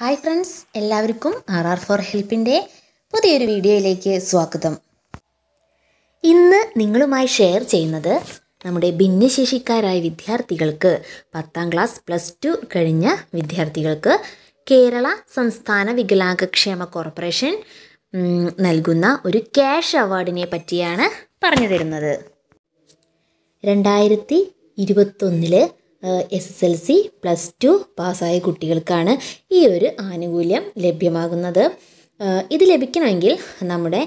hi friends എല്ലാവർക്കും R R for ഹെൽപ്പിൻ്റെ പുതിയൊരു വീഡിയോയിലേക്ക് സ്വാഗതം ഇന്ന് നിങ്ങളുമായി ഷെയർ ചെയ്യുന്നത് നമ്മുടെ ഭിന്നശേഷിക്കാരായ വിദ്യാർത്ഥികൾക്ക് പത്താം ക്ലാസ് പ്ലസ് ടു കഴിഞ്ഞ വിദ്യാർത്ഥികൾക്ക് കേരള സംസ്ഥാന വികലാംഗക്ഷേമ കോർപ്പറേഷൻ നൽകുന്ന ഒരു ക്യാഷ് അവാർഡിനെ പറ്റിയാണ് പറഞ്ഞു തരുന്നത് രണ്ടായിരത്തി ഇരുപത്തൊന്നില് S S L C plus two പാസ്സായ കുട്ടികൾക്കാണ് ഈ ഒരു ആനുകൂല്യം ലഭ്യമാകുന്നത് ഇത് ലഭിക്കണമെങ്കിൽ നമ്മുടെ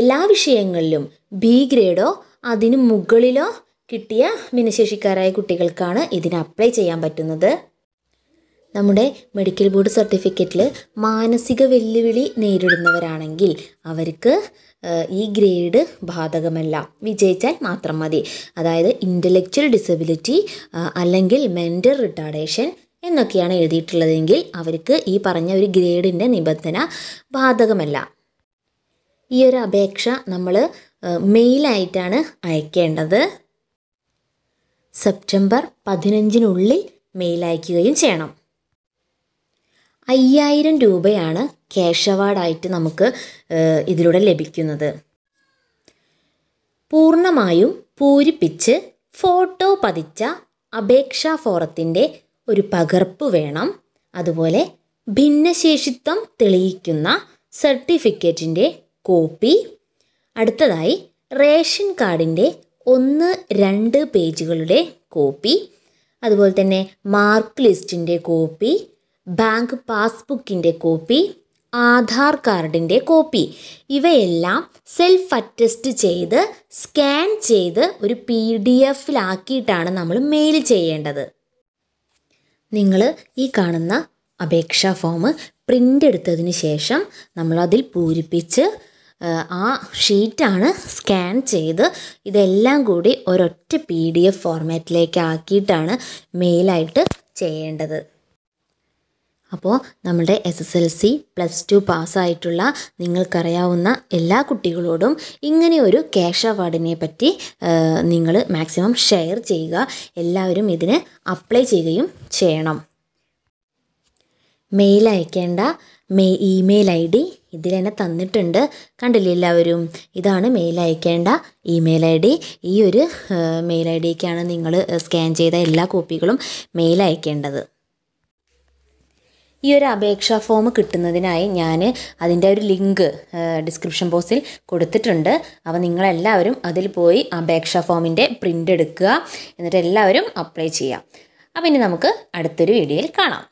എല്ലാ വിഷയങ്ങളിലും ബി ഗ്രേഡോ അതിനു മുകളിലോ കിട്ടിയ ഭിന്നശേഷിക്കാരായ കുട്ടികൾക്കാണ് ഇതിന് അപ്ലൈ ചെയ്യാൻ പറ്റുന്നത് നമ്മുടെ മെഡിക്കൽ ബോർഡ് സർട്ടിഫിക്കറ്റിൽ മാനസിക വെല്ലുവിളി നേരിടുന്നവരാണെങ്കിൽ അവർക്ക് ഈ ഗ്രേഡ് ബാധകമല്ല വിജയിച്ചാൽ മാത്രം മതി അതായത് ഇൻ്റലക്ച്വൽ ഡിസബിലിറ്റി അല്ലെങ്കിൽ മെൻ്റൽ റിട്ടാർഡേഷൻ എന്നൊക്കെയാണ് എഴുതിയിട്ടുള്ളതെങ്കിൽ അവർക്ക് ഈ പറഞ്ഞ ഒരു ഗ്രേഡിൻ്റെ നിബന്ധന ബാധകമല്ല ഈ ഒരു അപേക്ഷ നമ്മൾ മെയിലായിട്ടാണ് അയക്കേണ്ടത് സെപ്റ്റംബർ പതിനഞ്ചിനുള്ളിൽ മെയിൽ അയക്കുകയും ചെയ്യണം അയ്യായിരം രൂപയാണ് ക്യാഷ് അവാർഡായിട്ട് നമുക്ക് ഇതിലൂടെ ലഭിക്കുന്നത് പൂർണ്ണമായും പൂരിപ്പിച്ച് ഫോട്ടോ പതിച്ച അപേക്ഷാ ഫോറത്തിൻ്റെ ഒരു പകർപ്പ് വേണം അതുപോലെ ഭിന്നശേഷിത്വം തെളിയിക്കുന്ന സർട്ടിഫിക്കറ്റിൻ്റെ കോപ്പി അടുത്തതായി റേഷൻ കാർഡിൻ്റെ ഒന്ന് രണ്ട് പേജുകളുടെ കോപ്പി അതുപോലെ തന്നെ മാർക്ക് ലിസ്റ്റിൻ്റെ കോപ്പി ബാങ്ക് പാസ്ബുക്കിൻ്റെ കോപ്പി ആധാർ കാർഡിൻ്റെ കോപ്പി ഇവയെല്ലാം സെൽഫ് അറ്റസ്റ്റ് ചെയ്ത് സ്കാൻ ചെയ്ത് ഒരു പി ഡി എഫിലാക്കിയിട്ടാണ് നമ്മൾ മെയിൽ ചെയ്യേണ്ടത് നിങ്ങൾ ഈ കാണുന്ന അപേക്ഷാ ഫോം പ്രിൻ്റ് എടുത്തതിന് ശേഷം നമ്മളതിൽ പൂരിപ്പിച്ച് ആ ഷീറ്റാണ് സ്കാൻ ചെയ്ത് ഇതെല്ലാം കൂടി ഒരൊറ്റ പി ഡി എഫ് ഫോർമാറ്റിലേക്ക് ആക്കിയിട്ടാണ് മെയിലായിട്ട് ചെയ്യേണ്ടത് അപ്പോൾ നമ്മുടെ S S L C plus two പാസ്സായിട്ടുള്ള നിങ്ങൾക്കറിയാവുന്ന എല്ലാ കുട്ടികളോടും ഇങ്ങനെ ഒരു ക്യാഷ് അവാർഡിനെ പറ്റി നിങ്ങൾ മാക്സിമം ഷെയർ ചെയ്യുക എല്ലാവരും ഇതിന് അപ്ലൈ ചെയ്യുകയും ചെയ്യണം മെയിൽ അയക്കേണ്ട മെയ് ഇമെയിൽ ഐ ഡി ഇതിൽ തന്നെ തന്നിട്ടുണ്ട് കണ്ടില്ലേ എല്ലാവരും ഇതാണ് മെയിൽ അയക്കേണ്ട ഇമെയിൽ ഐ ഡി ഈ ഒരു മെയിൽ ഐ ഡിക്കാണ് നിങ്ങൾ സ്കാൻ ചെയ്ത എല്ലാ കോപ്പികളും മെയിൽ അയക്കേണ്ടത് ഈ ഒരു അപേക്ഷാ ഫോം കിട്ടുന്നതിനായി ഞാൻ അതിൻ്റെ ഒരു ലിങ്ക് ഡിസ്ക്രിപ്ഷൻ ബോക്സിൽ കൊടുത്തിട്ടുണ്ട് അപ്പോൾ നിങ്ങളെല്ലാവരും അതിൽ പോയി അപേക്ഷാ ഫോമിൻ്റെ പ്രിൻ്റ് എടുക്കുക എന്നിട്ട് എല്ലാവരും അപ്ലൈ ചെയ്യുക അപ്പോൾ ഇനി നമുക്ക് അടുത്തൊരു വീഡിയോയിൽ കാണാം